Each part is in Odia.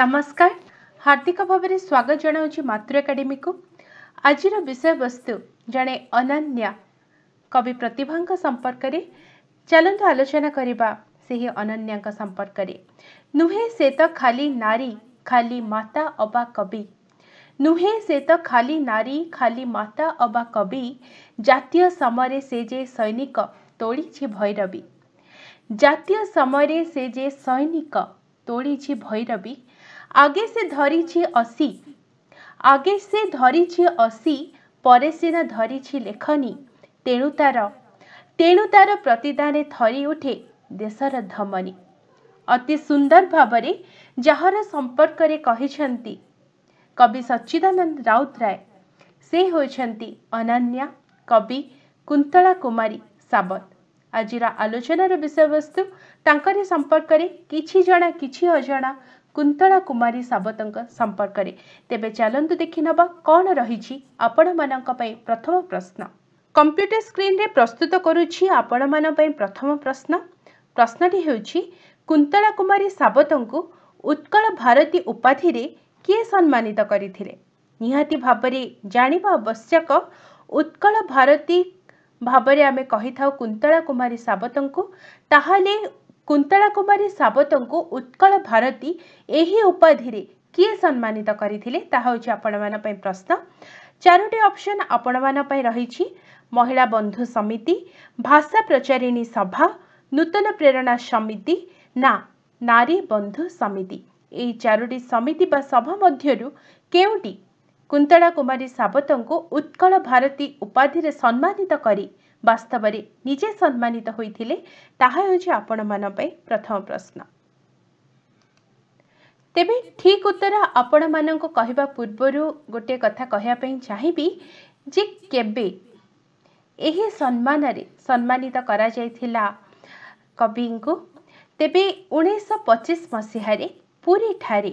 ନମସ୍କାର ହାର୍ଦ୍ଦିକ ଭାବରେ ସ୍ୱାଗତ ଜଣାଉଛି ମାତୃ ଏକାଡେମୀକୁ ଆଜିର ବିଷୟବସ୍ତୁ ଜଣେ ଅନନ୍ୟା କବି ପ୍ରତିଭାଙ୍କ ସମ୍ପର୍କରେ ଚାଲନ୍ତୁ ଆଲୋଚନା କରିବା ସେହି ଅନନ୍ୟାଙ୍କ ସମ୍ପର୍କରେ ନୁହେଁ ସେ ତ ଖାଲି ନାରୀ ଖାଲି ମାତା ଅବା କବି ନୁହେଁ ସେ ତ ଖାଲି ନାରୀ ଖାଲି ମାତା ଅବା କବି ଜାତୀୟ ସମୟରେ ସେ ଯେ ସୈନିକ ତୋଳିଛି ଭୈରବୀ ଜାତୀୟ ସମୟରେ ସେ ଯେ ସୈନିକ ତୋଳିଛି ଭୈରବୀ ଆଗେ ସେ ଧରିଛି ଅଶି ଆଗେ ସେ ଧରିଛି ଅଶି ପରେ ସିନା ଧରିଛି ଲେଖନୀ ତେଣୁ ତାର ତେଣୁ ତାର ପ୍ରତିଦାନେ ଥରି ଉଠେ ଦେଶର ଧମନୀ ଅତି ସୁନ୍ଦର ଭାବରେ ଯାହାର ସମ୍ପର୍କରେ କହିଛନ୍ତି କବି ସଚ୍ଚିଦାନନ୍ଦ ରାଉତରାୟ ସେ ହେଉଛନ୍ତି ଅନନ୍ୟା କବି କୁନ୍ତଳା କୁମାରୀ ସାବତ ଆଜିର ଆଲୋଚନାର ବିଷୟବସ୍ତୁ ତାଙ୍କରି ସମ୍ପର୍କରେ କିଛି ଜଣା କିଛି ଅଜଣା କୁନ୍ତଳା କୁମାରୀ ସାବତଙ୍କ ସମ୍ପର୍କରେ ତେବେ ଚାଲନ୍ତୁ ଦେଖିନେବା କ'ଣ ରହିଛି ଆପଣମାନଙ୍କ ପାଇଁ ପ୍ରଥମ ପ୍ରଶ୍ନ କମ୍ପ୍ୟୁଟର ସ୍କ୍ରିନ୍ରେ ପ୍ରସ୍ତୁତ କରୁଛି ଆପଣମାନଙ୍କ ପାଇଁ ପ୍ରଥମ ପ୍ରଶ୍ନ ପ୍ରଶ୍ନଟି ହେଉଛି କୁନ୍ତଳା କୁମାରୀ ସାବତଙ୍କୁ ଉତ୍କଳ ଭାରତୀ ଉପାଧିରେ କିଏ ସମ୍ମାନିତ କରିଥିଲେ ନିହାତି ଭାବରେ ଜାଣିବା ଆବଶ୍ୟକ ଉତ୍କଳ ଭାରତୀ ଭାବରେ ଆମେ କହିଥାଉ କୁନ୍ତଳା କୁମାରୀ ସାବତଙ୍କୁ ତାହେଲେ କୁନ୍ତଳା କୁମାରୀ ସାବତଙ୍କୁ ଉତ୍କଳ ଭାରତୀ ଏହି ଉପାଧିରେ କିଏ ସମ୍ମାନିତ କରିଥିଲେ ତାହା ହେଉଛି ଆପଣମାନଙ୍କ ପାଇଁ ପ୍ରଶ୍ନ ଚାରୋଟି ଅପସନ୍ ଆପଣମାନଙ୍କ ପାଇଁ ରହିଛି ମହିଳା ବନ୍ଧୁ ସମିତି ଭାଷା ପ୍ରଚାରିଣୀ ସଭା ନୂତନ ପ୍ରେରଣା ସମିତି ନା ନାରୀ ବନ୍ଧୁ ସମିତି ଏହି ଚାରୋଟି ସମିତି ବା ସଭା ମଧ୍ୟରୁ କେଉଁଟି କୁନ୍ତଳା କୁମାରୀ ସାବତଙ୍କୁ ଉତ୍କଳ ଭାରତୀ ଉପାଧିରେ ସମ୍ମାନିତ କରି ବାସ୍ତବରେ ନିଜେ ସମ୍ମାନିତ ହୋଇଥିଲେ ତାହା ହେଉଛି ଆପଣମାନଙ୍କ ପାଇଁ ପ୍ରଥମ ପ୍ରଶ୍ନ ତେବେ ଠିକ ଉତ୍ତର ଆପଣମାନଙ୍କୁ କହିବା ପୂର୍ବରୁ ଗୋଟିଏ କଥା କହିବା ପାଇଁ ଚାହିଁବି ଯେ କେବେ ଏହି ସମ୍ମାନରେ ସମ୍ମାନିତ କରାଯାଇଥିଲା କବିଙ୍କୁ ତେବେ ଉଣେଇଶହ ପଚିଶ ମସିହାରେ ପୁରୀଠାରେ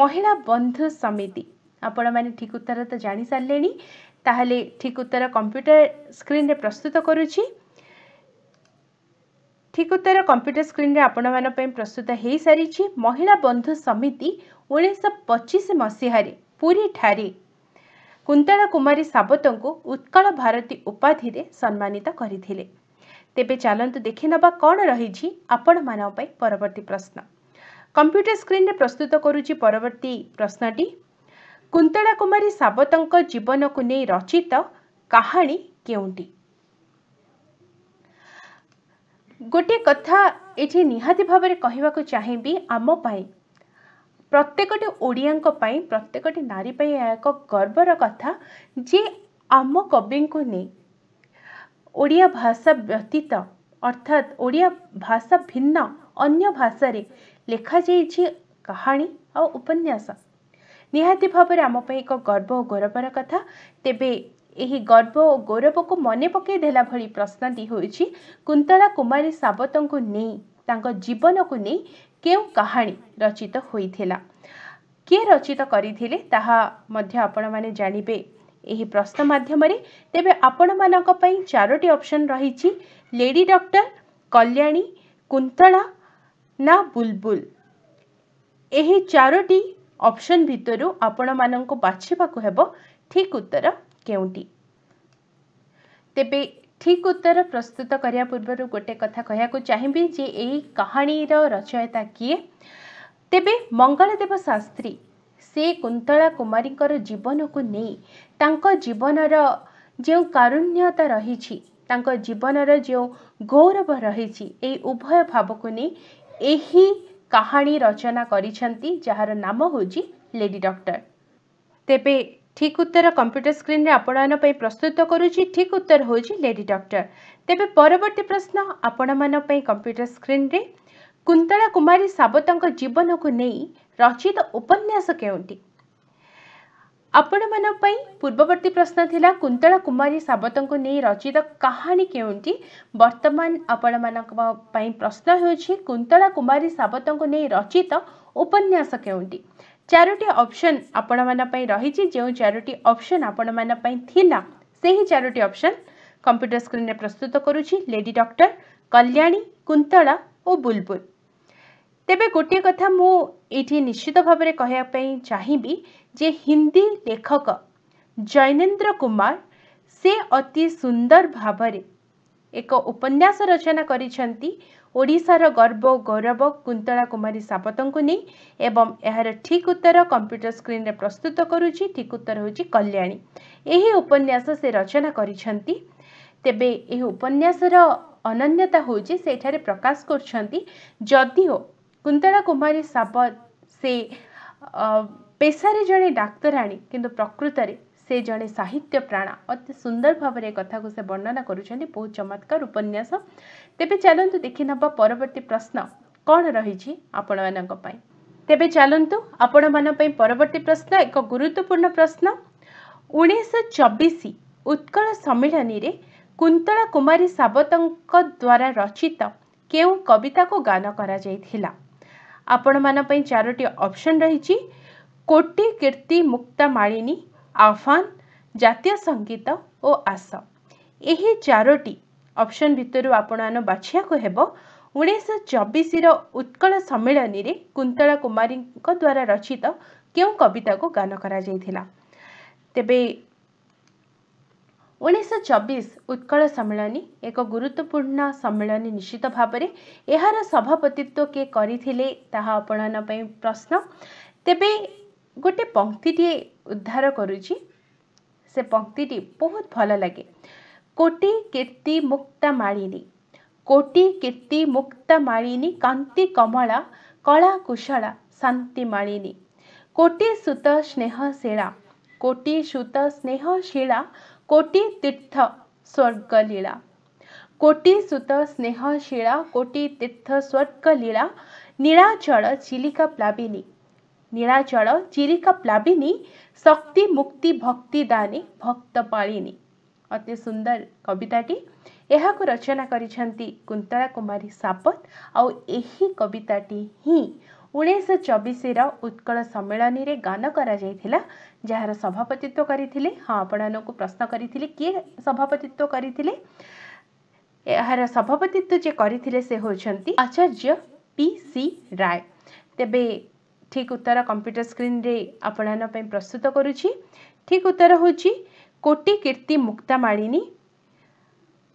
ମହିଳା ବନ୍ଧୁ ସମିତି ଆପଣମାନେ ଠିକ ଉତ୍ତର ତ ଜାଣିସାରିଲେଣି ତାହେଲେ ଠିକ ଉତ୍ତର କମ୍ପ୍ୟୁଟର ସ୍କ୍ରିନ୍ରେ ପ୍ରସ୍ତୁତ କରୁଛି ଠିକ ଉତ୍ତର କମ୍ପ୍ୟୁଟର ସ୍କ୍ରିନ୍ରେ ଆପଣମାନଙ୍କ ପାଇଁ ପ୍ରସ୍ତୁତ ହୋଇସାରିଛି ମହିଳା ବନ୍ଧୁ ସମିତି ଉଣେଇଶହ ପଚିଶ ମସିହାରେ ପୁରୀଠାରେ କୁନ୍ତଳା କୁମାରୀ ସାବତଙ୍କୁ ଉତ୍କଳ ଭାରତୀ ଉପାଧିରେ ସମ୍ମାନିତ କରିଥିଲେ ତେବେ ଚାଲନ୍ତୁ ଦେଖିନେବା କ'ଣ ରହିଛି ଆପଣମାନଙ୍କ ପାଇଁ ପରବର୍ତ୍ତୀ ପ୍ରଶ୍ନ କମ୍ପ୍ୟୁଟର ସ୍କ୍ରିନ୍ରେ ପ୍ରସ୍ତୁତ କରୁଛି ପରବର୍ତ୍ତୀ ପ୍ରଶ୍ନଟି କୁନ୍ତଳା କୁମାରୀ ସାବତଙ୍କ ଜୀବନକୁ ନେଇ ରଚିତ କାହାଣୀ କେଉଁଟି ଗୋଟିଏ କଥା ଏଠି ନିହାତି ଭାବରେ କହିବାକୁ ଚାହିଁବି ଆମ ପାଇଁ ପ୍ରତ୍ୟେକଟି ଓଡ଼ିଆଙ୍କ ପାଇଁ ପ୍ରତ୍ୟେକଟି ନାରୀ ପାଇଁ ଏହା ଏକ ଗର୍ବର କଥା ଯେ ଆମ କବିଙ୍କୁ ନେଇ ଓଡ଼ିଆ ଭାଷା ବ୍ୟତୀତ ଅର୍ଥାତ୍ ଓଡ଼ିଆ ଭାଷା ଭିନ୍ନ ଅନ୍ୟ ଭାଷାରେ ଲେଖାଯାଇଛି କାହାଣୀ ଆଉ ଉପନ୍ୟାସ ନିହାତି ଭାବରେ ଆମ ପାଇଁ ଏକ ଗର୍ବ ଓ ଗୌରବର କଥା ତେବେ ଏହି ଗର୍ବ ଓ ଗୌରବକୁ ମନେ ପକାଇ ଦେଲା ଭଳି ପ୍ରଶ୍ନଟି ହେଉଛି କୁନ୍ତଳା କୁମାରୀ ସାବତଙ୍କୁ ନେଇ ତାଙ୍କ ଜୀବନକୁ ନେଇ କେଉଁ କାହାଣୀ ରଚିତ ହୋଇଥିଲା କିଏ ରଚିତ କରିଥିଲେ ତାହା ମଧ୍ୟ ଆପଣମାନେ ଜାଣିବେ ଏହି ପ୍ରଶ୍ନ ମାଧ୍ୟମରେ ତେବେ ଆପଣମାନଙ୍କ ପାଇଁ ଚାରୋଟି ଅପସନ୍ ରହିଛି ଲେଡି ଡକ୍ଟର କଲ୍ୟାଣୀ କୁନ୍ତଳା ନା ବୁଲବୁଲ ଏହି ଚାରୋଟି ଅପସନ୍ ଭିତରୁ ଆପଣମାନଙ୍କୁ ବାଛିବାକୁ ହେବ ଠିକ୍ ଉତ୍ତର କେଉଁଟି ତେବେ ଠିକ୍ ଉତ୍ତର ପ୍ରସ୍ତୁତ କରିବା ପୂର୍ବରୁ ଗୋଟେ କଥା କହିବାକୁ ଚାହିଁବି ଯେ ଏହି କାହାଣୀର ରଚୟିତା କିଏ ତେବେ ମଙ୍ଗଳଦେବ ଶାସ୍ତ୍ରୀ ସେ କୁନ୍ତଳା କୁମାରୀଙ୍କର ଜୀବନକୁ ନେଇ ତାଙ୍କ ଜୀବନର ଯେଉଁ କାରୁଣ୍ୟତା ରହିଛି ତାଙ୍କ ଜୀବନର ଯେଉଁ ଗୌରବ ରହିଛି ଏହି ଉଭୟ ଭାବକୁ ନେଇ ଏହି କାହାଣୀ ରଚନା କରିଛନ୍ତି ଯାହାର ନାମ ହେଉଛି ଲେଡ଼ି ଡକ୍ଟର ତେବେ ଠିକ୍ ଉତ୍ତର କମ୍ପ୍ୟୁଟର ସ୍କ୍ରିନ୍ରେ ଆପଣମାନଙ୍କ ପାଇଁ ପ୍ରସ୍ତୁତ କରୁଛି ଠିକ୍ ଉତ୍ତର ହେଉଛି ଲେଡ଼ି ଡକ୍ଟର ତେବେ ପରବର୍ତ୍ତୀ ପ୍ରଶ୍ନ ଆପଣମାନଙ୍କ ପାଇଁ କମ୍ପ୍ୟୁଟର ସ୍କ୍ରିନ୍ରେ କୁନ୍ତଳା କୁମାରୀ ସାବତଙ୍କ ଜୀବନକୁ ନେଇ ରଚିତ ଉପନ୍ୟାସ କେଉଁଟି ଆପଣମାନଙ୍କ ପାଇଁ ପୂର୍ବବର୍ତ୍ତୀ ପ୍ରଶ୍ନ ଥିଲା କୁନ୍ତଳା କୁମାରୀ ସାବତଙ୍କୁ ନେଇ ରଚିତ କାହାଣୀ କେଉଁଟି ବର୍ତ୍ତମାନ ଆପଣମାନଙ୍କ ପାଇଁ ପ୍ରଶ୍ନ ହେଉଛି କୁନ୍ତଳା କୁମାରୀ ସାବତଙ୍କୁ ନେଇ ରଚିତ ଉପନ୍ୟାସ କେଉଁଟି ଚାରୋଟି ଅପସନ୍ ଆପଣମାନଙ୍କ ପାଇଁ ରହିଛି ଯେଉଁ ଚାରୋଟି ଅପସନ୍ ଆପଣମାନଙ୍କ ପାଇଁ ଥିଲା ସେହି ଚାରୋଟି ଅପସନ୍ କମ୍ପ୍ୟୁଟର ସ୍କ୍ରିନ୍ରେ ପ୍ରସ୍ତୁତ କରୁଛି ଲେଡି ଡକ୍ଟର କଲ୍ୟାଣୀ କୁନ୍ତଳା ଓ ବୁଲବୁଲ ତେବେ ଗୋଟିଏ କଥା ମୁଁ ଏଇଠି ନିଶ୍ଚିତ ଭାବରେ କହିବା ପାଇଁ ଚାହିଁବି ଯେ ହିନ୍ଦୀ ଲେଖକ ଜୈନେନ୍ଦ୍ର କୁମାର ସେ ଅତି ସୁନ୍ଦର ଭାବରେ ଏକ ଉପନ୍ୟାସ ରଚନା କରିଛନ୍ତି ଓଡ଼ିଶାର ଗର୍ବ ଗୌରବ କୁନ୍ତଳା କୁମାରୀ ସାବତଙ୍କୁ ନେଇ ଏବଂ ଏହାର ଠିକ୍ ଉତ୍ତର କମ୍ପ୍ୟୁଟର ସ୍କ୍ରିନ୍ରେ ପ୍ରସ୍ତୁତ କରୁଛି ଠିକ୍ ଉତ୍ତର ହେଉଛି କଲ୍ୟାଣୀ ଏହି ଉପନ୍ୟାସ ସେ ରଚନା କରିଛନ୍ତି ତେବେ ଏହି ଉପନ୍ୟାସର ଅନନ୍ୟତା ହେଉଛି ସେଠାରେ ପ୍ରକାଶ କରୁଛନ୍ତି ଯଦିଓ କୁନ୍ତଳା କୁମାରୀ ସାବତ ସେ ପେଶାରେ ଜଣେ ଡାକ୍ତରାଣୀ କିନ୍ତୁ ପ୍ରକୃତରେ ସେ ଜଣେ ସାହିତ୍ୟ ପ୍ରାଣା ଅତି ସୁନ୍ଦର ଭାବରେ କଥାକୁ ସେ ବର୍ଣ୍ଣନା କରୁଛନ୍ତି ବହୁତ ଚମତ୍କାର ଉପନ୍ୟାସ ତେବେ ଚାଲନ୍ତୁ ଦେଖିନେବା ପରବର୍ତ୍ତୀ ପ୍ରଶ୍ନ କ'ଣ ରହିଛି ଆପଣମାନଙ୍କ ପାଇଁ ତେବେ ଚାଲନ୍ତୁ ଆପଣମାନଙ୍କ ପାଇଁ ପରବର୍ତ୍ତୀ ପ୍ରଶ୍ନ ଏକ ଗୁରୁତ୍ୱପୂର୍ଣ୍ଣ ପ୍ରଶ୍ନ ଉଣେଇଶହ ଚବିଶ ଉତ୍କଳ ସମ୍ମିଳନୀରେ କୁନ୍ତଳା କୁମାରୀ ସାବତଙ୍କ ଦ୍ୱାରା ରଚିତ କେଉଁ କବିତାକୁ ଗାନ କରାଯାଇଥିଲା ଆପଣମାନଙ୍କ ପାଇଁ ଚାରୋଟି ଅପସନ୍ ରହିଛି କୋଟି କୀର୍ତ୍ତି ମୁକ୍ତା ମାଳିନୀ ଆହ୍ୱାନ ଜାତୀୟ ସଙ୍ଗୀତ ଓ ଆଶ ଏହି ଚାରୋଟି ଅପସନ୍ ଭିତରୁ ଆପଣମାନେ ବାଛିବାକୁ ହେବ ଉଣେଇଶହ ଚବିଶର ଉତ୍କଳ ସମ୍ମିଳନୀରେ କୁନ୍ତଳା କୁମାରୀଙ୍କ ଦ୍ୱାରା ରଚିତ କେଉଁ କବିତାକୁ ଗାନ କରାଯାଇଥିଲା ତେବେ ଉଣେଇଶହ ଚବିଶ ଉତ୍କଳ ସମ୍ମିଳନୀ ଏକ ଗୁରୁତ୍ୱପୂର୍ଣ୍ଣ ସମ୍ମିଳନୀ ନିଶ୍ଚିତ ଭାବରେ ଏହାର ସଭାପତିତ୍ୱ କିଏ କରିଥିଲେ ତାହା ଆପଣଙ୍କ ପାଇଁ ପ୍ରଶ୍ନ ତେବେ ଗୋଟେ ପଙ୍କ୍ତିଟିଏ ଉଦ୍ଧାର କରୁଛି ସେ ପଙ୍କ୍ତିଟି ବହୁତ ଭଲ ଲାଗେ କୋଟି କୀର୍ତ୍ତି ମୁକ୍ତା ମାଳିନୀ କୋଟି କୀର୍ତ୍ତି ମୁକ୍ତା ମାଳିନୀ କାନ୍ତି କମଳା କଳା କୁଶଳା ଶାନ୍ତି ମାଳିନୀ କୋଟି ସୁତ ସ୍ନେହଶିଳା କୋଟି ସୁତ ସ୍ନେହଶିଳା कोटि तीर्थ स्वर्ग लीला कोटि सुत स्नेह शिळा कोटि तीर्थ स्वर्ग लीला নীড়াচল চিলিকা প্লাবিনী নীড়াচল চিলিকা প্লাবিনী শক্তি মুক্তি ভক্তি দানী ভক্ত পালিনী অতি সুন্দর কবিতাটি ଏହାକୁ ରଚନା କରିଛନ୍ତି କୁନ୍ତଳା କୁମାରୀ ସାବତ ଆଉ ଏହି କବିତାଟି ହିଁ ଉଣେଇଶହ ଚବିଶର ଉତ୍କଳ ସମ୍ମିଳନୀରେ ଗାନ କରାଯାଇଥିଲା ଯାହାର ସଭାପତିତ୍ୱ କରିଥିଲେ ହଁ ଆପଣମାନଙ୍କୁ ପ୍ରଶ୍ନ କରିଥିଲି କିଏ ସଭାପତିତ୍ୱ କରିଥିଲେ ଏହାର ସଭାପତିତ୍ୱ ଯେ କରିଥିଲେ ସେ ହେଉଛନ୍ତି ଆଚାର୍ଯ୍ୟ ପି ସି ରାୟ ତେବେ ଠିକ୍ ଉତ୍ତର କମ୍ପ୍ୟୁଟର ସ୍କ୍ରିନ୍ରେ ଆପଣମାନଙ୍କ ପାଇଁ ପ୍ରସ୍ତୁତ କରୁଛି ଠିକ୍ ଉତ୍ତର ହେଉଛି କୋଟି କୀର୍ତ୍ତି ମୁକ୍ତାମାଳିନୀ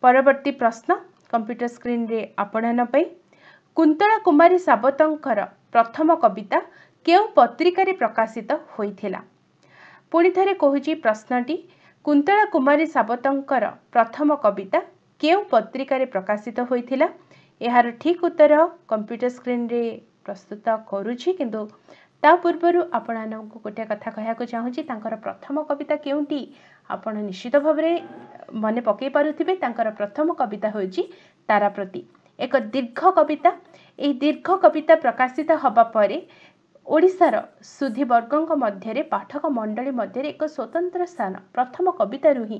ପରବର୍ତ୍ତୀ ପ୍ରଶ୍ନ କମ୍ପ୍ୟୁଟର ସ୍କ୍ରିନ୍ରେ ଆପଣମାନଙ୍କ ପାଇଁ କୁନ୍ତଳା କୁମାରୀ ସାବତଙ୍କର ପ୍ରଥମ କବିତା କେଉଁ ପତ୍ରିକାରେ ପ୍ରକାଶିତ ହୋଇଥିଲା ପୁଣି ଥରେ କହୁଛି ପ୍ରଶ୍ନଟି କୁନ୍ତଳା କୁମାରୀ ସାବତଙ୍କର ପ୍ରଥମ କବିତା କେଉଁ ପତ୍ରିକାରେ ପ୍ରକାଶିତ ହୋଇଥିଲା ଏହାର ଠିକ୍ ଉତ୍ତର କମ୍ପ୍ୟୁଟର ସ୍କ୍ରିନ୍ରେ ପ୍ରସ୍ତୁତ କରୁଛି କିନ୍ତୁ ତା ପୂର୍ବରୁ ଆପଣମାନଙ୍କୁ ଗୋଟିଏ କଥା କହିବାକୁ ଚାହୁଁଛି ତାଙ୍କର ପ୍ରଥମ କବିତା କେଉଁଠି ଆପଣ ନିଶ୍ଚିତ ଭାବରେ ମନେ ପକାଇ ପାରୁଥିବେ ତାଙ୍କର ପ୍ରଥମ କବିତା ହେଉଛି ତାରା ପ୍ରତି ଏକ ଦୀର୍ଘ କବିତା ଏହି ଦୀର୍ଘ କବିତା ପ୍ରକାଶିତ ହେବା ପରେ ଓଡ଼ିଶାର ସୁଧିବର୍ଗଙ୍କ ମଧ୍ୟରେ ପାଠକ ମଣ୍ଡଳୀ ମଧ୍ୟରେ ଏକ ସ୍ୱତନ୍ତ୍ର ସ୍ଥାନ ପ୍ରଥମ କବିତାରୁ ହିଁ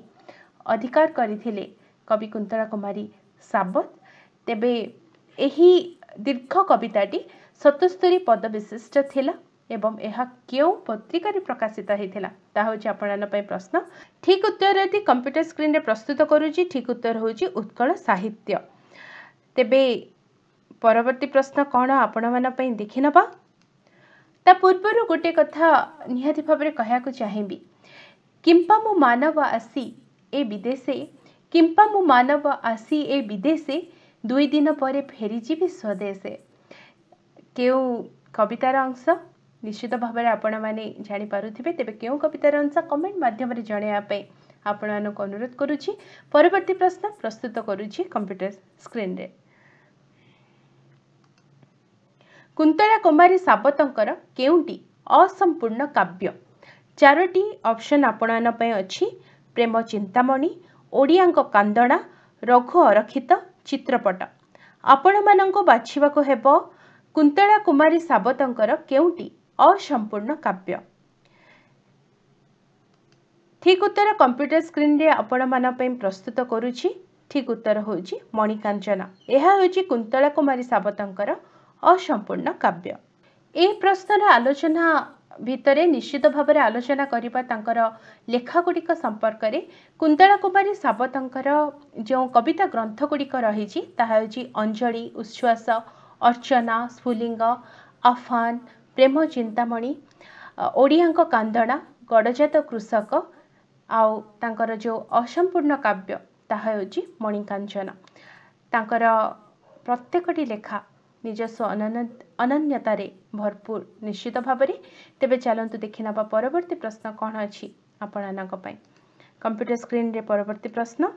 ଅଧିକାର କରିଥିଲେ କବି କୁନ୍ତଳା କୁମାରୀ ସାବତ ତେବେ ଏହି ଦୀର୍ଘ କବିତାଟି ସତସ୍ତରୀ ପଦ ବିଶିଷ୍ଟ ଥିଲା ଏବଂ ଏହା କେଉଁ ପତ୍ରିକାରେ ପ୍ରକାଶିତ ହୋଇଥିଲା ତାହା ହେଉଛି ଆପଣମାନଙ୍କ ପାଇଁ ପ୍ରଶ୍ନ ଠିକ୍ ଉତ୍ତର ଯଦି କମ୍ପ୍ୟୁଟର ସ୍କ୍ରିନ୍ରେ ପ୍ରସ୍ତୁତ କରୁଛି ଠିକ୍ ଉତ୍ତର ହେଉଛି ଉତ୍କଳ ସାହିତ୍ୟ ତେବେ ପରବର୍ତ୍ତୀ ପ୍ରଶ୍ନ କ'ଣ ଆପଣମାନଙ୍କ ପାଇଁ ଦେଖିନେବା ତା ପୂର୍ବରୁ ଗୋଟିଏ କଥା ନିହାତି ଭାବରେ କହିବାକୁ ଚାହିଁବି କିମ୍ପା ମୁଁ ମାନବ ଆସି ଏ ବିଦେଶେ କିମ୍ପା ମୁଁ ମାନବ ଆସି ଏ ବିଦେଶେ ଦୁଇ ଦିନ ପରେ ଫେରିଯିବି ସ୍ୱଦେଶେ କେଉଁ କବିତାର ଅଂଶ ନିଶ୍ଚିତ ଭାବରେ ଆପଣମାନେ ଜାଣିପାରୁଥିବେ ତେବେ କେଉଁ କବିତାର ଅଂଶ କମେଣ୍ଟ ମାଧ୍ୟମରେ ଜଣାଇବା ପାଇଁ ଆପଣମାନଙ୍କୁ ଅନୁରୋଧ କରୁଛି ପରବର୍ତ୍ତୀ ପ୍ରଶ୍ନ ପ୍ରସ୍ତୁତ କରୁଛି କମ୍ପ୍ୟୁଟର ସ୍କ୍ରିନ୍ରେ କୁନ୍ତଳା କୁମାରୀ ସାବତଙ୍କର କେଉଁଟି ଅସମ୍ପୂର୍ଣ୍ଣ କାବ୍ୟ ଚାରୋଟି ଅପସନ୍ ଆପଣମାନଙ୍କ ପାଇଁ ଅଛି ପ୍ରେମ ଚିନ୍ତାମଣି ଓଡ଼ିଆଙ୍କ କାନ୍ଦଣା ରଘୁ ଅରକ୍ଷିତ ଚିତ୍ରପଟ ଆପଣମାନଙ୍କୁ ବାଛିବାକୁ ହେବ କୁନ୍ତଳା କୁମାରୀ ସାବତଙ୍କର କେଉଁଟି ଅସମ୍ପୂର୍ଣ୍ଣ କାବ୍ୟ ଠିକ ଉତ୍ତର କମ୍ପ୍ୟୁଟର ସ୍କ୍ରିନ୍ରେ ଆପଣମାନଙ୍କ ପାଇଁ ପ୍ରସ୍ତୁତ କରୁଛି ଠିକ୍ ଉତ୍ତର ହେଉଛି ମଣିକାଞ୍ଚନ ଏହା ହେଉଛି କୁନ୍ତଳା କୁମାରୀ ସାବତଙ୍କର ଅସମ୍ପୂର୍ଣ୍ଣ କାବ୍ୟ ଏହି ପ୍ରଶ୍ନର ଆଲୋଚନା ଭିତରେ ନିଶ୍ଚିତ ଭାବରେ ଆଲୋଚନା କରିବା ତାଙ୍କର ଲେଖାଗୁଡ଼ିକ ସମ୍ପର୍କରେ କୁନ୍ତଳା କୁମାରୀ ସାବତଙ୍କର ଯେଉଁ କବିତା ଗ୍ରନ୍ଥଗୁଡ଼ିକ ରହିଛି ତାହା ହେଉଛି ଅଞ୍ଜଳି ଉଚ୍ଛ୍ୱାସ ଅର୍ଚ୍ଚନା ସ୍ଫୁଲିଙ୍ଗ ଆଫାନ ପ୍ରେମ ଚିନ୍ତାମଣି ଓଡ଼ିଆଙ୍କ କାନ୍ଦଣା ଗଡ଼ଜାତ କୃଷକ ଆଉ ତାଙ୍କର ଯେଉଁ ଅସମ୍ପୂର୍ଣ୍ଣ କାବ୍ୟ ତାହା ହେଉଛି ମଣିକାଞ୍ଚନ ତାଙ୍କର ପ୍ରତ୍ୟେକଟି ଲେଖା ନିଜ ଅନନ୍ୟତାରେ ଭରପୁର ନିଶ୍ଚିତ ଭାବରେ ତେବେ ଚାଲନ୍ତୁ ଦେଖିନେବା ପରବର୍ତ୍ତୀ ପ୍ରଶ୍ନ କ'ଣ ଅଛି ଆପଣମାନଙ୍କ ପାଇଁ କମ୍ପ୍ୟୁଟର ସ୍କ୍ରିନ୍ରେ ପରବର୍ତ୍ତୀ ପ୍ରଶ୍ନ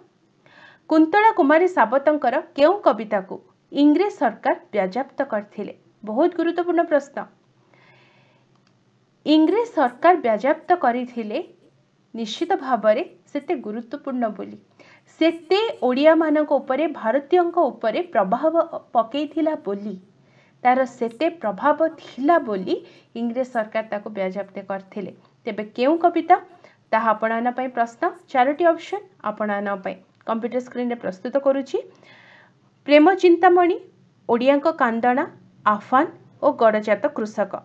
କୁନ୍ତଳା କୁମାରୀ ସାବତଙ୍କର କେଉଁ କବିତାକୁ ଇଂରେଜ ସରକାର ବ୍ୟାଜ୍ୟାପ୍ତ କରିଥିଲେ ବହୁତ ଗୁରୁତ୍ୱପୂର୍ଣ୍ଣ ପ୍ରଶ୍ନ ଇଂରେଜ ସରକାର ବ୍ୟାଜ୍ୟାପ୍ତ କରିଥିଲେ ନିଶ୍ଚିତ ଭାବରେ ସେତେ ଗୁରୁତ୍ୱପୂର୍ଣ୍ଣ ବୋଲି ସେତେ ଓଡ଼ିଆମାନଙ୍କ ଉପରେ ଭାରତୀୟଙ୍କ ଉପରେ ପ୍ରଭାବ ପକାଇଥିଲା ବୋଲି ତା'ର ସେତେ ପ୍ରଭାବ ଥିଲା ବୋଲି ଇଂରେଜ ସରକାର ତାକୁ ବ୍ୟାଜ୍ୟାପ୍ତ କରିଥିଲେ ତେବେ କେଉଁ କବିତା ତାହା ଆପଣମାନଙ୍କ ପାଇଁ ପ୍ରଶ୍ନ ଚାରୋଟି ଅପସନ୍ ଆପଣମାନଙ୍କ ପାଇଁ କମ୍ପ୍ୟୁଟର ସ୍କ୍ରିନ୍ରେ ପ୍ରସ୍ତୁତ କରୁଛି ପ୍ରେମ ଚିନ୍ତାମଣି ଓଡ଼ିଆଙ୍କ କାନ୍ଦଣା ଆହ୍ୱାନ ଓ ଗଡ଼ଜାତ କୃଷକ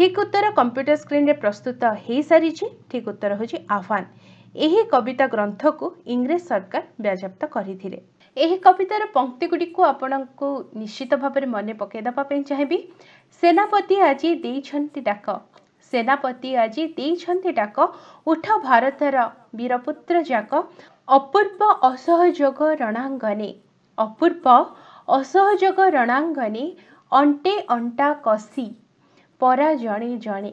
ଠିକ୍ ଉତ୍ତର କମ୍ପ୍ୟୁଟର ସ୍କ୍ରିନ୍ରେ ପ୍ରସ୍ତୁତ ହୋଇସାରିଛି ଠିକ୍ ଉତ୍ତର ହେଉଛି ଆହ୍ୱାନ ଏହି କବିତା ଗ୍ରନ୍ଥକୁ ଇଂରେଜ ସରକାର ବ୍ୟାଜ୍ୟାପ୍ତ କରିଥିଲେ ଏହି କବିତାର ପଙ୍କ୍ତିଗୁଡ଼ିକୁ ଆପଣଙ୍କୁ ନିଶ୍ଚିତ ଭାବରେ ମନେ ପକାଇ ଦେବା ପାଇଁ ଚାହିଁବି ସେନାପତି ଆଜି ଦେଇଛନ୍ତି ଡାକ ସେନାପତି ଆଜି ଦେଇଛନ୍ତି ଡାକ ଉଠ ଭାରତର ବୀରପୁତ୍ର ଯାକ ଅପୂର୍ବ ଅସହଯୋଗ ରଣାଙ୍ଗନେ ଅପୂର୍ବ ଅସହଯୋଗ ରଣାଙ୍ଗନି ଅଣ୍ଟେ ଅଣ୍ଟା କଷି ପରା ଜଣେ ଜଣେ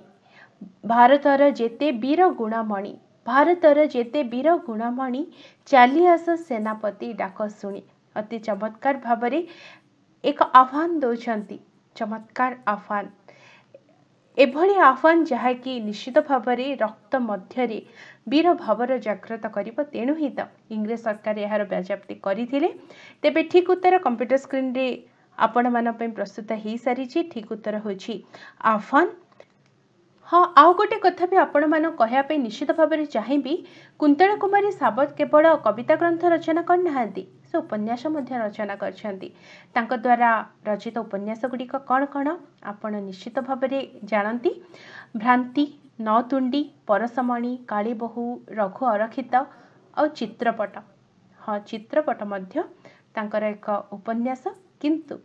ଭାରତର ଯେତେ ବୀର ଗୁଣମଣି ଭାରତର ଯେତେ ବୀର ଗୁଣମଣି ଚାଲିଆସ ସେନାପତି ଡାକ ଶୁଣି ଅତି ଚମତ୍କାର ଭାବରେ ଏକ ଆହ୍ୱାନ ଦେଉଛନ୍ତି ଚମତ୍କାର ଆହ୍ୱାନ ଏଭଳି ଆହ୍ୱାନ ଯାହାକି ନିଶ୍ଚିତ ଭାବରେ ରକ୍ତ ମଧ୍ୟରେ ବୀର ଭାବର ଜାଗ୍ରତ କରିବ ତେଣୁ ହିଁ ତ ଇଂରେଜ ସରକାର ଏହାର ବ୍ୟାଜାପ୍ତି କରିଥିଲେ ତେବେ ଠିକ୍ ଉତ୍ତର କମ୍ପ୍ୟୁଟର ସ୍କ୍ରିନ୍ରେ ଆପଣମାନଙ୍କ ପାଇଁ ପ୍ରସ୍ତୁତ ହୋଇସାରିଛି ଠିକ୍ ଉତ୍ତର ହେଉଛି ଆହ୍ୱାନ ହଁ ଆଉ ଗୋଟେ କଥା ବି ଆପଣମାନଙ୍କୁ କହିବା ପାଇଁ ନିଶ୍ଚିତ ଭାବରେ ଚାହିଁବି କୁନ୍ତଳା କୁମାରୀ ସାବତ କେବଳ କବିତା ଗ୍ରନ୍ଥ ରଚନା କରିନାହାନ୍ତି ସେ ଉପନ୍ୟାସ ମଧ୍ୟ ରଚନା କରିଛନ୍ତି ତାଙ୍କ ଦ୍ୱାରା ରଚିତ ଉପନ୍ୟାସ ଗୁଡ଼ିକ କ'ଣ କ'ଣ ଆପଣ ନିଶ୍ଚିତ ଭାବରେ ଜାଣନ୍ତି ଭ୍ରାନ୍ତି ନ ତୁଣ୍ଡି ପରସମଣି ପରଶମଣି ବହୁ ରଘୁ ଅରକ୍ଷିତ ଆଉ ଚିତ୍ରପଟ ହଁ ଚିତ୍ରପଟ ମଧ୍ୟ ତାଙ୍କର ଏକ ଉପନ୍ୟାସ କିନ୍ତୁ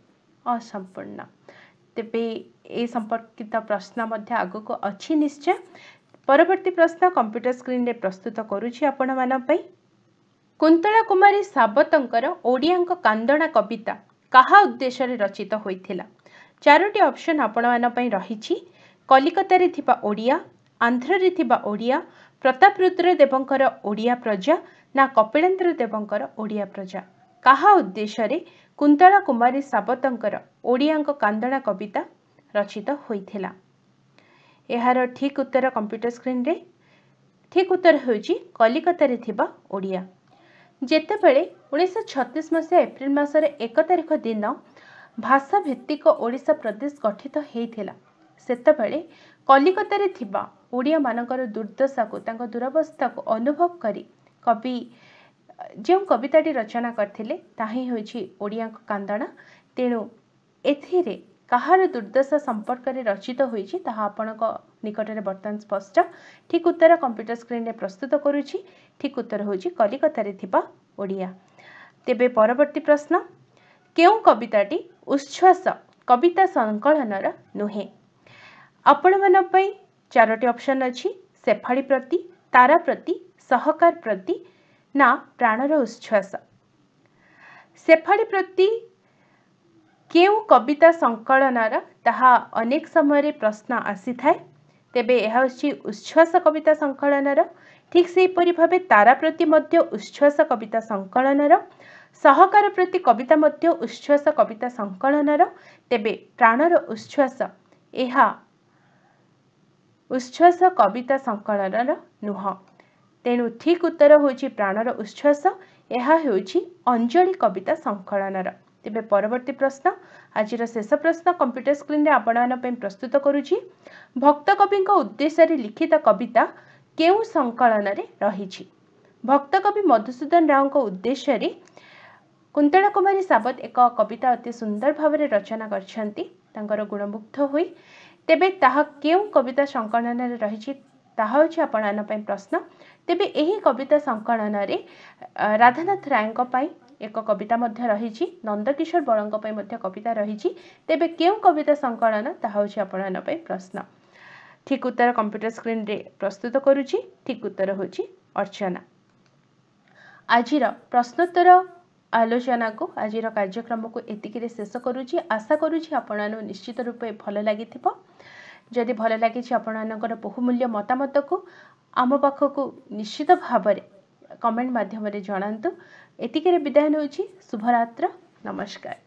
ଅସମ୍ପୂର୍ଣ୍ଣ ତେବେ ଏ ସମ୍ପର୍କିତ ପ୍ରଶ୍ନ ମଧ୍ୟ ଆଗକୁ ଅଛି ନିଶ୍ଚୟ ପରବର୍ତ୍ତୀ ପ୍ରଶ୍ନ କମ୍ପ୍ୟୁଟର ସ୍କ୍ରିନ୍ରେ ପ୍ରସ୍ତୁତ କରୁଛି ଆପଣମାନଙ୍କ ପାଇଁ କୁନ୍ତଳା କୁମାରୀ ସାବତଙ୍କର ଓଡ଼ିଆଙ୍କ କାନ୍ଦଣା କବିତା କାହା ଉଦ୍ଦେଶ୍ୟରେ ରଚିତ ହୋଇଥିଲା ଚାରୋଟି ଅପସନ୍ ଆପଣମାନଙ୍କ ପାଇଁ ରହିଛି କଲିକତାରେ ଥିବା ଓଡ଼ିଆ ଆନ୍ଧ୍ରରେ ଥିବା ଓଡ଼ିଆ ପ୍ରତାପ ରୁଦ୍ର ଦେବଙ୍କର ଓଡ଼ିଆ ପ୍ରଜା ନା କପିଳେନ୍ଦ୍ର ଦେବଙ୍କର ଓଡ଼ିଆ ପ୍ରଜା କାହା ଉଦ୍ଦେଶ୍ୟରେ କୁନ୍ତଳା କୁମାରୀ ସାବତଙ୍କର ଓଡ଼ିଆଙ୍କ କାନ୍ଦଣା କବିତା ରଚିତ ହୋଇଥିଲା ଏହାର ଠିକ୍ ଉତ୍ତର କମ୍ପ୍ୟୁଟର ସ୍କ୍ରିନ୍ରେ ଠିକ୍ ଉତ୍ତର ହେଉଛି କଲିକତାରେ ଥିବା ଓଡ଼ିଆ ଯେତେବେଳେ ଉଣେଇଶହ ଛତିଶ ମସିହା ଏପ୍ରିଲ ମାସରେ ଏକ ତାରିଖ ଦିନ ଭାଷାଭିତ୍ତିକ ଓଡ଼ିଶା ପ୍ରଦେଶ ଗଠିତ ହୋଇଥିଲା ସେତେବେଳେ କଲିକତାରେ ଥିବା ଓଡ଼ିଆମାନଙ୍କର ଦୁର୍ଦ୍ଦଶାକୁ ତାଙ୍କ ଦୁରବସ୍ଥାକୁ ଅନୁଭବ କରି କବି ଯେଉଁ କବିତାଟି ରଚନା କରିଥିଲେ ତାହା ହିଁ ହେଉଛି ଓଡ଼ିଆଙ୍କ କାନ୍ଦଣା ତେଣୁ ଏଥିରେ କାହାର ଦୁର୍ଦ୍ଦଶା ସମ୍ପର୍କରେ ରଚିତ ହୋଇଛି ତାହା ଆପଣଙ୍କ ନିକଟରେ ବର୍ତ୍ତମାନ ସ୍ପଷ୍ଟ ଠିକ୍ ଉତ୍ତର କମ୍ପ୍ୟୁଟର ସ୍କ୍ରିନ୍ରେ ପ୍ରସ୍ତୁତ କରୁଛି ଠିକ୍ ଉତ୍ତର ହେଉଛି କଲିକତାରେ ଥିବା ଓଡ଼ିଆ ତେବେ ପରବର୍ତ୍ତୀ ପ୍ରଶ୍ନ କେଉଁ କବିତାଟି ଉଚ୍ଛ୍ୱାସ କବିତା ସଂକଳନର ନୁହେଁ ଆପଣମାନଙ୍କ ପାଇଁ ଚାରୋଟି ଅପସନ୍ ଅଛି ସେଫାଳି ପ୍ରତି ତାରା ପ୍ରତି ସହକାର ପ୍ରତି ନା ପ୍ରାଣର ଉଚ୍ଛ୍ୱାସ ସେଭଳି ପ୍ରତି କେଉଁ କବିତା ସଂକଳନର ତାହା ଅନେକ ସମୟରେ ପ୍ରଶ୍ନ ଆସିଥାଏ ତେବେ ଏହା ହେଉଛି ଉଚ୍ଛ୍ୱାସ କବିତା ସଂକଳନର ଠିକ୍ ସେହିପରି ଭାବେ ତାରା ପ୍ରତି ମଧ୍ୟ ଉଚ୍ଛ୍ୱାସ କବିତା ସଂକଳନର ସହକାର ପ୍ରତି କବିତା ମଧ୍ୟ ଉଚ୍ଛ୍ୱାସ କବିତା ସଂକଳନର ତେବେ ପ୍ରାଣର ଉଚ୍ଛ୍ୱାସ ଏହା ଉଚ୍ଛ୍ୱାସ କବିତା ସଂକଳନର ନୁହଁ ତେଣୁ ଠିକ୍ ଉତ୍ତର ହେଉଛି ପ୍ରାଣର ଉଚ୍ଛ୍ୱାସ ଏହା ହେଉଛି ଅଞ୍ଜଳି କବିତା ସଂକଳନର ତେବେ ପରବର୍ତ୍ତୀ ପ୍ରଶ୍ନ ଆଜିର ଶେଷ ପ୍ରଶ୍ନ କମ୍ପ୍ୟୁଟର ସ୍କ୍ରିନ୍ରେ ଆପଣମାନଙ୍କ ପାଇଁ ପ୍ରସ୍ତୁତ କରୁଛି ଭକ୍ତ କବିଙ୍କ ଉଦ୍ଦେଶ୍ୟରେ ଲିଖିତ କବିତା କେଉଁ ସଂକଳନରେ ରହିଛି ଭକ୍ତକବି ମଧୁସୂଦନ ରାଓଙ୍କ ଉଦ୍ଦେଶ୍ୟରେ କୁନ୍ତଳା କୁମାରୀ ସାବତ ଏକ କବିତା ଅତି ସୁନ୍ଦର ଭାବରେ ରଚନା କରିଛନ୍ତି ତାଙ୍କର ଗୁଣମୁଗ୍ଧ ହୋଇ ତେବେ ତାହା କେଉଁ କବିତା ସଂକଳନରେ ରହିଛି ତାହା ହେଉଛି ଆପଣମାନଙ୍କ ପାଇଁ ପ୍ରଶ୍ନ ତେବେ ଏହି କବିତା ସଂକଳନରେ ରାଧାନାଥ ରାୟଙ୍କ ପାଇଁ ଏକ କବିତା ମଧ୍ୟ ରହିଛି ନନ୍ଦକିଶୋର ବଳଙ୍କ ପାଇଁ ମଧ୍ୟ କବିତା ରହିଛି ତେବେ କେଉଁ କବିତା ସଂକଳନ ତାହା ହେଉଛି ଆପଣମାନଙ୍କ ପାଇଁ ପ୍ରଶ୍ନ ଠିକ୍ ଉତ୍ତର କମ୍ପ୍ୟୁଟର ସ୍କ୍ରିନ୍ରେ ପ୍ରସ୍ତୁତ କରୁଛି ଠିକ୍ ଉତ୍ତର ହେଉଛି ଅର୍ଚ୍ଚନା ଆଜିର ପ୍ରଶ୍ନୋତ୍ତର ଆଲୋଚନାକୁ ଆଜିର କାର୍ଯ୍ୟକ୍ରମକୁ ଏତିକିରେ ଶେଷ କରୁଛି ଆଶା କରୁଛି ଆପଣମାନଙ୍କୁ ନିଶ୍ଚିତ ରୂପେ ଭଲ ଲାଗିଥିବ ଯଦି ଭଲ ଲାଗିଛି ଆପଣମାନଙ୍କର ବହୁମୂଲ୍ୟ ମତାମତକୁ ଆମ ପାଖକୁ ନିଶ୍ଚିତ ଭାବରେ କମେଣ୍ଟ ମାଧ୍ୟମରେ ଜଣାନ୍ତୁ ଏତିକିରେ ବିଦାୟ ନେଉଛି ଶୁଭରାତ୍ର ନମସ୍କାର